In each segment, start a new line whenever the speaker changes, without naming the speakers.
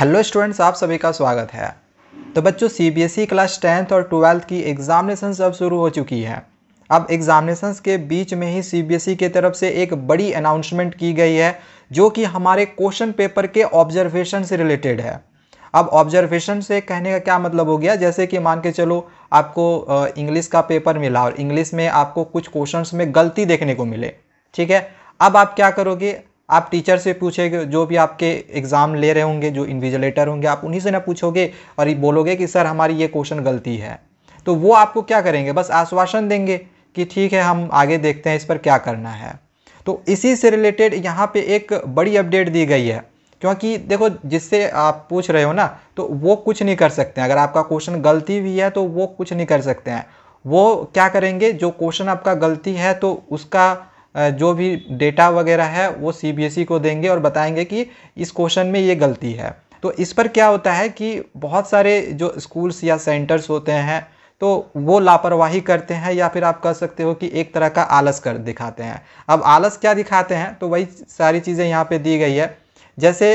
hello students आप सभी का स्वागत है तो बच्चों सीबीएसई e क्लास टेंथ और ट्वेल्थ की एग्ज़ामिनेशन अब शुरू हो चुकी है अब एग्ज़ामिनेशन के बीच में ही सीबीएसई e की तरफ से एक बड़ी अनाउंसमेंट की गई है जो कि हमारे क्वेश्चन पेपर के ऑब्जर्वेशन से रिलेटेड है अब ऑब्जर्वेशन से कहने का क्या मतलब हो गया जैसे कि मान के चलो आपको इंग्लिश का पेपर मिला और इंग्लिश में आपको कुछ क्वेश्चन में गलती देखने को मिले ठीक है अब आप क्या करोगे आप टीचर से पूछे जो भी आपके एग्ज़ाम ले रहे होंगे जो इन्विजिलेटर होंगे आप उन्हीं से ना पूछोगे और ये बोलोगे कि सर हमारी ये क्वेश्चन गलती है तो वो आपको क्या करेंगे बस आश्वासन देंगे कि ठीक है हम आगे देखते हैं इस पर क्या करना है तो इसी से रिलेटेड यहाँ पे एक बड़ी अपडेट दी गई है क्योंकि देखो जिससे आप पूछ रहे हो ना तो वो कुछ नहीं कर सकते हैं अगर आपका क्वेश्चन गलती भी है तो वो कुछ नहीं कर सकते हैं वो क्या करेंगे जो क्वेश्चन आपका गलती है तो उसका जो भी डेटा वगैरह है वो सी e को देंगे और बताएंगे कि इस क्वेश्चन में ये गलती है तो इस पर क्या होता है कि बहुत सारे जो स्कूल्स या सेंटर्स होते हैं तो वो लापरवाही करते हैं या फिर आप कह सकते हो कि एक तरह का आलस कर दिखाते हैं अब आलस क्या दिखाते हैं तो वही सारी चीज़ें यहाँ पे दी गई है जैसे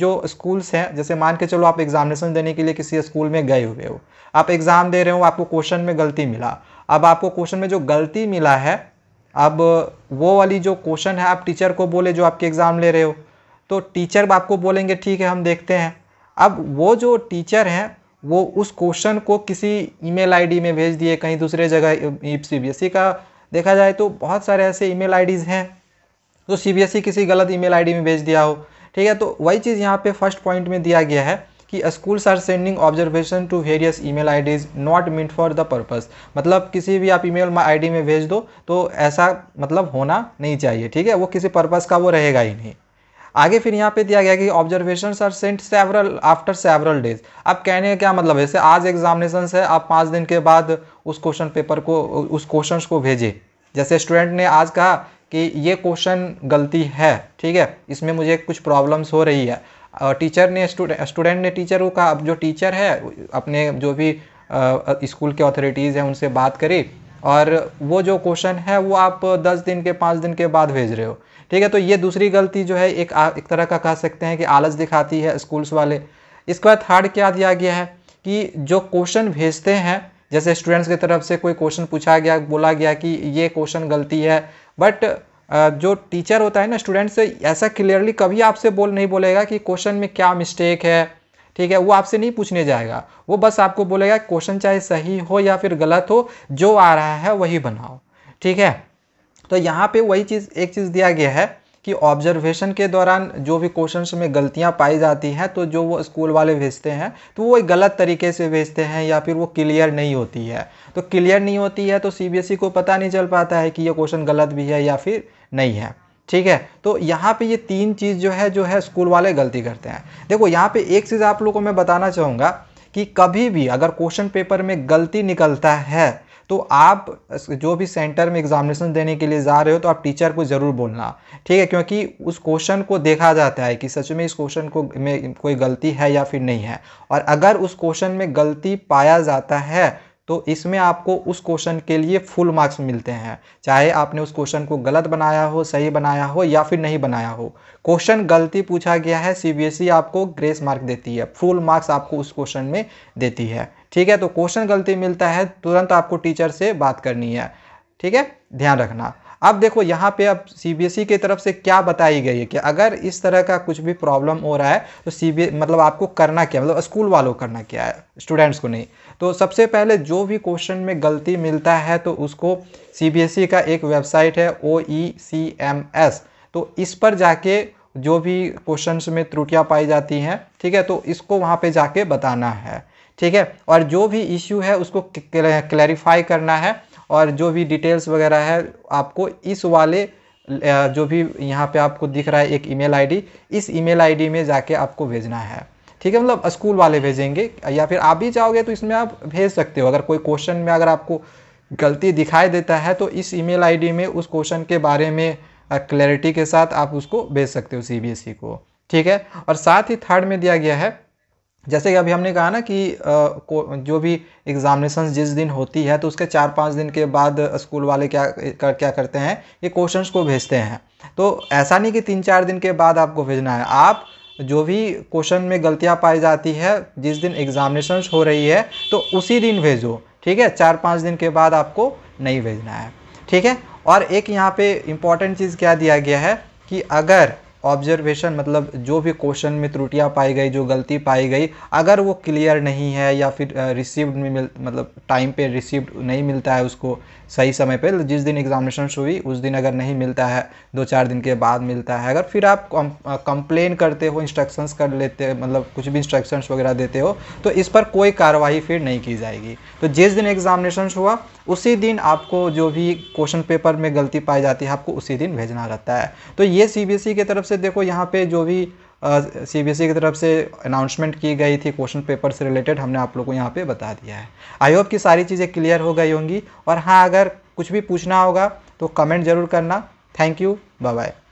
जो स्कूल्स हैं जैसे मान के चलो आप एग्जामिनेशन देने के लिए किसी स्कूल में गए हुए हो आप एग्ज़ाम दे रहे हो आपको क्वेश्चन में गलती मिला अब आपको क्वेश्चन में जो गलती मिला है अब वो वाली जो क्वेश्चन है आप टीचर को बोले जो आपके एग्ज़ाम ले रहे हो तो टीचर आपको बोलेंगे ठीक है हम देखते हैं अब वो जो टीचर हैं वो उस क्वेश्चन को किसी ईमेल आईडी में भेज दिए कहीं दूसरे जगह सी e का देखा जाए तो बहुत सारे ऐसे ईमेल आईडीज़ हैं तो सी e किसी गलत ईमेल आईडी में भेज दिया हो ठीक है तो वही चीज़ यहाँ पे फर्स्ट पॉइंट में दिया गया है कि schools are sending observation to various email IDs not meant for the purpose मतलब किसी भी आप ईमेल आईडी में भेज दो तो ऐसा मतलब होना नहीं चाहिए ठीक है वो किसी पर्पस का वो रहेगा ही नहीं आगे फिर यहाँ पे दिया गया कि observation are sent several after several days अब कहने का क्या मतलब है जैसे आज एग्जामिनेशन है आप पाँच दिन के बाद उस क्वेश्चन पेपर को उस क्वेश्चन को भेजे जैसे स्टूडेंट ने आज कहा कि ये क्वेश्चन गलती है ठीक है इसमें मुझे कुछ प्रॉब्लम्स हो रही है और टीचर ने स्टूडेंट ने टीचर को कहा अब जो टीचर है अपने जो भी स्कूल के अथॉरिटीज़ हैं उनसे बात करी और वो जो क्वेश्चन है वो आप दस दिन के पाँच दिन के बाद भेज रहे हो ठीक है तो ये दूसरी गलती जो है एक एक तरह का कह सकते हैं कि आलस दिखाती है स्कूल्स वाले इसके बाद थर्ड क्या दिया गया है कि जो क्वेश्चन भेजते हैं जैसे स्टूडेंट्स की तरफ से कोई क्वेश्चन पूछा गया बोला गया कि ये क्वेश्चन गलती है बट जो टीचर होता है ना स्टूडेंट से ऐसा क्लियरली कभी आपसे बोल नहीं बोलेगा कि क्वेश्चन में क्या मिस्टेक है ठीक है वो आपसे नहीं पूछने जाएगा वो बस आपको बोलेगा क्वेश्चन चाहे सही हो या फिर गलत हो जो आ रहा है वही बनाओ ठीक है तो यहाँ पे वही चीज़ एक चीज़ दिया गया है कि ऑब्जर्वेशन के दौरान जो भी क्वेश्चन में गलतियाँ पाई जाती हैं तो जो वो स्कूल वाले भेजते हैं तो वो गलत तरीके से भेजते हैं या फिर वो क्लियर नहीं होती है तो क्लियर नहीं होती है तो सी e को पता नहीं चल पाता है कि ये क्वेश्चन गलत भी है या फिर नहीं है ठीक है तो यहाँ पे ये तीन चीज़ जो है जो है स्कूल वाले गलती करते हैं देखो यहाँ पे एक चीज़ आप लोगों को मैं बताना चाहूँगा कि कभी भी अगर क्वेश्चन पेपर में गलती निकलता है तो आप जो भी सेंटर में एग्जामिनेशन देने के लिए जा रहे हो तो आप टीचर को ज़रूर बोलना ठीक है क्योंकि उस क्वेश्चन को देखा जाता है कि सच में इस क्वेश्चन को में कोई गलती है या फिर नहीं है और अगर उस क्वेश्चन में गलती पाया जाता है तो इसमें आपको उस क्वेश्चन के लिए फुल मार्क्स मिलते हैं चाहे आपने उस क्वेश्चन को गलत बनाया हो सही बनाया हो या फिर नहीं बनाया हो क्वेश्चन गलती पूछा गया है सीबीएसई आपको ग्रेस मार्क देती है फुल मार्क्स आपको उस क्वेश्चन में देती है ठीक है तो क्वेश्चन गलती मिलता है तुरंत आपको टीचर से बात करनी है ठीक है ध्यान रखना अब देखो यहाँ पे अब सीबीएसई e की तरफ से क्या बताई गई है कि अगर इस तरह का कुछ भी प्रॉब्लम हो रहा है तो सी e मतलब आपको करना क्या मतलब स्कूल वालों को करना क्या है स्टूडेंट्स को नहीं तो सबसे पहले जो भी क्वेश्चन में गलती मिलता है तो उसको सीबीएसई e का एक वेबसाइट है ओ तो इस पर जाके जो भी क्वेश्चन में त्रुटियाँ पाई जाती हैं ठीक है तो इसको वहाँ पर जाके बताना है ठीक है और जो भी इश्यू है उसको क्लैरिफाई करना है और जो भी डिटेल्स वगैरह है आपको इस वाले जो भी यहाँ पे आपको दिख रहा है एक ईमेल आईडी इस ईमेल आईडी में जाके आपको भेजना है ठीक है मतलब स्कूल वाले भेजेंगे या फिर आप भी जाओगे तो इसमें आप भेज सकते हो अगर कोई क्वेश्चन में अगर आपको गलती दिखाई देता है तो इस ईमेल आईडी में उस क्वेश्चन के बारे में क्लैरिटी के साथ आप उसको भेज सकते हो सी e को ठीक है और साथ ही थर्ड में दिया गया है जैसे कि अभी हमने कहा ना कि जो भी एग्जामिनेशन जिस दिन होती है तो उसके चार पाँच दिन के बाद स्कूल वाले क्या कर, क्या करते हैं ये क्वेश्चंस को भेजते हैं तो ऐसा नहीं कि तीन चार दिन के बाद आपको भेजना है आप जो भी क्वेश्चन में गलतियां पाई जाती है जिस दिन एग्जामिनेशन हो रही है तो उसी दिन भेजो ठीक है चार पाँच दिन के बाद आपको नहीं भेजना है ठीक है और एक यहाँ पे इम्पॉर्टेंट चीज़ क्या दिया गया है कि अगर ऑब्जर्वेशन मतलब जो भी क्वेश्चन में त्रुटियाँ पाई गई जो गलती पाई गई अगर वो क्लियर नहीं है या फिर रिसीव्ड में मिल मतलब टाइम पे रिसीव्ड नहीं मिलता है उसको सही समय पे जिस दिन एग्जामिनेशन हुई उस दिन अगर नहीं मिलता है दो चार दिन के बाद मिलता है अगर फिर आप कंप्लेन करते हो इंस्ट्रक्शंस कर लेते मतलब कुछ भी इंस्ट्रक्शंस वगैरह देते हो तो इस पर कोई कार्रवाई फिर नहीं की जाएगी तो जिस दिन एग्जामिनेशन हुआ उसी दिन आपको जो भी क्वेश्चन पेपर में गलती पाई जाती है आपको उसी दिन भेजना रहता है तो ये सी e की तरफ से से देखो यहाँ पे जो भी सी e की तरफ से अनाउंसमेंट की गई थी क्वेश्चन पेपर से रिलेटेड हमने आप लोग को यहाँ पे बता दिया है आई होप कि सारी चीज़ें क्लियर हो गई होंगी और हाँ अगर कुछ भी पूछना होगा तो कमेंट ज़रूर करना थैंक यू बाय बाय